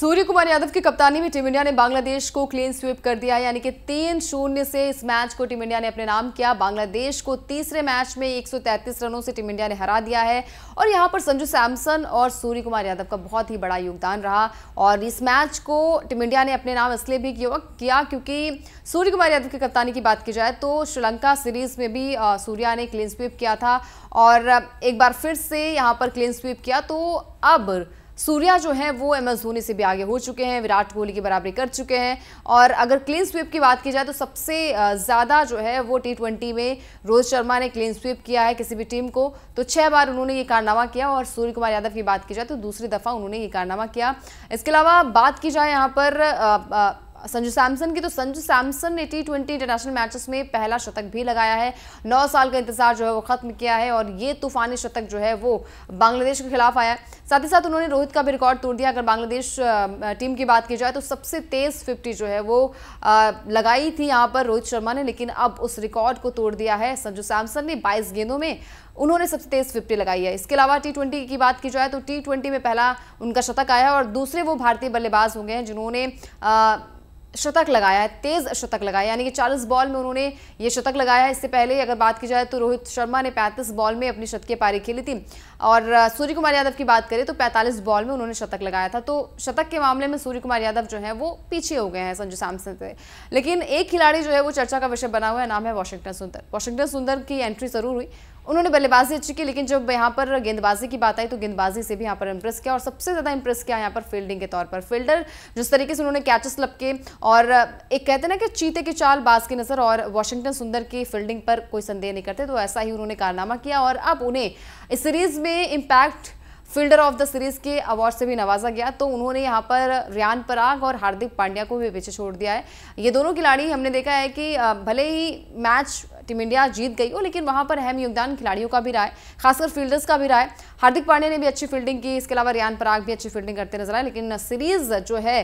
सूर्य कुमार यादव की कप्तानी में टीम इंडिया ने बांग्लादेश को क्लीन स्वीप कर दिया यानी कि तीन शून्य से इस मैच को टीम इंडिया ने अपने नाम किया बांग्लादेश को तीसरे मैच में 133 रनों से टीम इंडिया ने हरा दिया है और यहां पर संजू सैमसन और सूर्य कुमार यादव का बहुत ही बड़ा योगदान रहा और इस मैच को टीम इंडिया ने अपने नाम इसलिए भी किया क्योंकि सूर्य कुमार यादव की कप्तानी की बात की जाए तो श्रीलंका सीरीज में भी सूर्या ने क्लीन स्वीप किया था और एक बार फिर से यहाँ पर क्लीन स्वीप किया तो अब सूर्या जो है वो एम एस धोनी से भी आगे हो चुके हैं विराट कोहली की बराबरी कर चुके हैं और अगर क्लीन स्वीप की बात की जाए तो सबसे ज़्यादा जो है वो टी ट्वेंटी में रोहित शर्मा ने क्लीन स्वीप किया है किसी भी टीम को तो छः बार उन्होंने ये कारनामा किया और सूर्य कुमार यादव की बात की जाए तो दूसरी दफ़ा उन्होंने ये कारनामा किया इसके अलावा बात की जाए यहाँ पर संजू सैमसन की तो संजू सैमसन ने टी ट्वेंटी इंटरनेशनल मैचेस में पहला शतक भी लगाया है नौ साल का इंतजार जो है वो खत्म किया है और ये तूफानी शतक जो है वो बांग्लादेश के खिलाफ आया है साथ ही साथ उन्होंने रोहित का भी रिकॉर्ड तोड़ दिया अगर बांग्लादेश टीम की बात की जाए तो सबसे तेज फिफ्टी जो है वो लगाई थी यहाँ पर रोहित शर्मा ने लेकिन अब उस रिकॉर्ड को तोड़ दिया है संजू सैमसन ने बाईस गेंदों में उन्होंने सबसे तेज फिफ्टी लगाई है इसके अलावा टी ट्वेंटी की बात की जाए तो टी ट्वेंटी में पहला उनका शतक आया और दूसरे वो भारतीय बल्लेबाज होंगे हैं जिन्होंने शतक लगाया है तेज शतक लगाया यानी कि 40 बॉल में उन्होंने ये शतक लगाया है इससे पहले अगर बात की जाए तो रोहित शर्मा ने 35 बॉल में अपनी शतकीय पारी खेली थी और सूर्य कुमार यादव की बात करें तो 45 बॉल में उन्होंने शतक लगाया था तो शतक के मामले में सूर्य कुमार यादव जो है वो पीछे हो गए हैं संजू सैमसन से लेकिन एक खिलाड़ी जो है वो चर्चा का विषय बना हुआ है नाम है वॉशिंगटन सुंदर वॉशिंगटन सुंदर की एंट्री जरूर हुई उन्होंने बल्लेबाजी अच्छी की लेकिन जब यहाँ पर गेंदबाजी की बात आई तो गेंदबाजी से भी यहाँ पर इम्प्रेस किया और सबसे ज़्यादा इम्प्रेस किया यहाँ पर फील्डिंग के तौर पर फील्डर जिस तरीके से उन्होंने कैचेस लपके और एक कहते ना कि चीते की चाल बाज की नज़र और वॉशिंगटन सुंदर की फील्डिंग पर कोई संदेह नहीं करते तो ऐसा ही उन्होंने कारनामा किया और अब उन्हें इस सीरीज़ में impact fielder of the series के अवार्ड से भी नवाजा गया तो उन्होंने यहाँ पर रियान पराग और हार्दिक पांड्या को भी पीछे छोड़ दिया है ये दोनों खिलाड़ी हमने देखा है कि भले ही मैच टीम इंडिया जीत गई हो लेकिन वहाँ पर अहम योगदान खिलाड़ियों का भी रहा है खासकर फील्डर्स का भी रहा है हार्दिक पांडे ने भी अच्छी फील्डिंग की इसके अलावा रियान पराग भी अच्छी फील्डिंग करते नजर आए लेकिन सीरीज जो है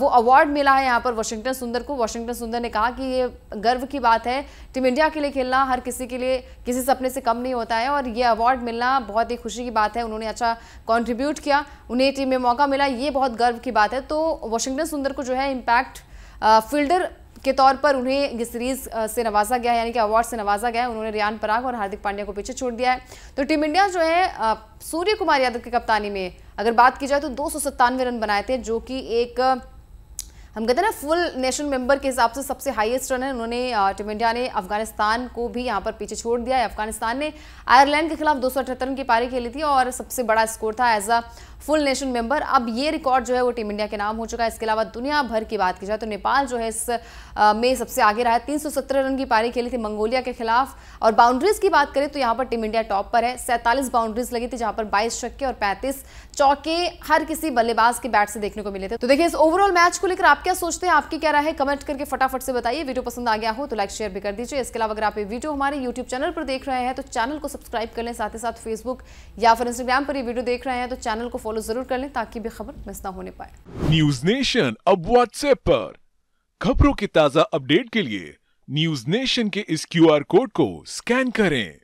वो अवार्ड मिला है यहाँ पर वॉशिंगटन सुंदर को वॉशिंगटन सुंदर ने कहा कि ये गर्व की बात है टीम इंडिया के लिए खेलना हर किसी के लिए किसी सपने से कम नहीं होता है और ये अवार्ड मिलना बहुत ही खुशी की बात है उन्होंने अच्छा कॉन्ट्रीब्यूट किया उन्हें टीम में मौका मिला ये बहुत गर्व की बात है तो वॉशिंगटन सुंदर को जो है इम्पैक्ट फील्डर के तौर पर उन्हें ये सीरीज से नवाजा गया है यानी कि अवार्ड से नवाजा गया है उन्होंने रियान पराग और हार्दिक पांड्या को पीछे छोड़ दिया है तो टीम इंडिया जो है सूर्य कुमार यादव की कप्तानी में अगर बात की जाए तो दो रन बनाए थे जो कि एक हम कहते हैं ना फुल नेशनल मेंबर के हिसाब से सबसे हाईएस्ट रन है उन्होंने टीम इंडिया ने अफगानिस्तान को भी यहाँ पर पीछे छोड़ दिया है अफगानिस्तान ने आयरलैंड के खिलाफ दो सौ रन की पारी खेली थी और सबसे बड़ा स्कोर था as a full nation member अब ये रिकॉर्ड जो है वो टीम इंडिया के नाम हो चुका है इसके अलावा दुनिया भर की बात की जाए तो नेपाल जो है इस में सबसे आगे रहा है तीन रन की पारी खेली थी मंगोलिया के खिलाफ और बाउंड्रीज की बात करें तो यहाँ पर टीम इंडिया टॉप पर है सैंतालीस बाउंड्रीज लगी थी जहाँ पर बाईस छक्के और पैंतीस चौके हर किसी बल्लेबाज के बैट से देखने को मिले थे तो देखिए इस ओवरऑल मैच को लेकर आप क्या सोचते हैं आपकी क्या राय है कमेंट करके फटाफट से बताइए वीडियो पसंद आ गया हो तो लाइक शेयर भी कर दीजिए इसके अलावा अगर आप ये वीडियो हमारे यूट्यूब चैनल पर देख रहे हैं तो चैनल को सब्सक्राइब कर लें साथ ही साथ फेसबुक या फिर इंस्टाग्राम पर ये वीडियो देख रहे हैं तो चैनल को फॉलो जरूर कर लें ताकि भी खबर मिस ना होने पाए न्यूज नेशन अब व्हाट्सएप पर खबरों के ताजा अपडेट के लिए न्यूज नेशन के इस क्यू कोड को स्कैन करें